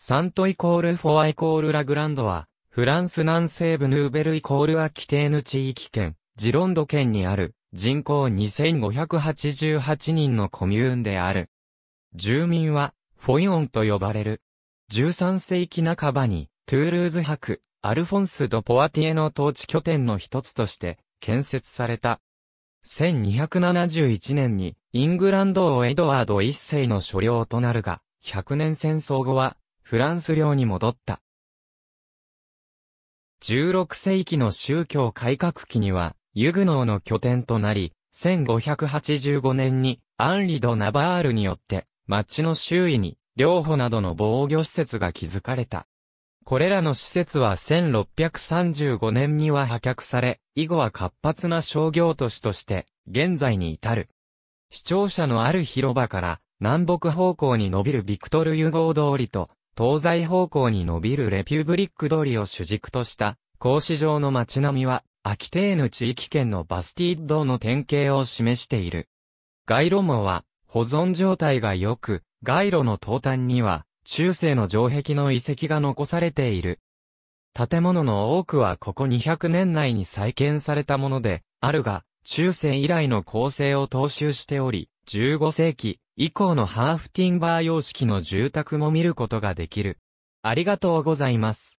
サントイコールフォアイコールラグランドは、フランス南西部ヌーベルイコールアキテーヌ地域圏、ジロンド県にある、人口2588人のコミューンである。住民は、フォイオンと呼ばれる。13世紀半ばに、トゥールーズ博、アルフォンス・ド・ポアティエの統治拠点の一つとして、建設された。1271年に、イングランド王エドワード一世の所領となるが、100年戦争後は、フランス領に戻った。16世紀の宗教改革期には、ユグノーの拠点となり、1585年にアンリド・ナバールによって、町の周囲に、領保などの防御施設が築かれた。これらの施設は1635年には破却され、以後は活発な商業都市として、現在に至る。視聴者のある広場から、南北方向に伸びるビクトル・ユゴー通りと、東西方向に伸びるレピューブリック通りを主軸とした、格子状の街並みは、アキテーヌ地域圏のバスティッドの典型を示している。街路網は、保存状態が良く、街路の東端には、中世の城壁の遺跡が残されている。建物の多くはここ200年内に再建されたもので、あるが、中世以来の構成を踏襲しており、15世紀、以降のハーフティンバー様式の住宅も見ることができる。ありがとうございます。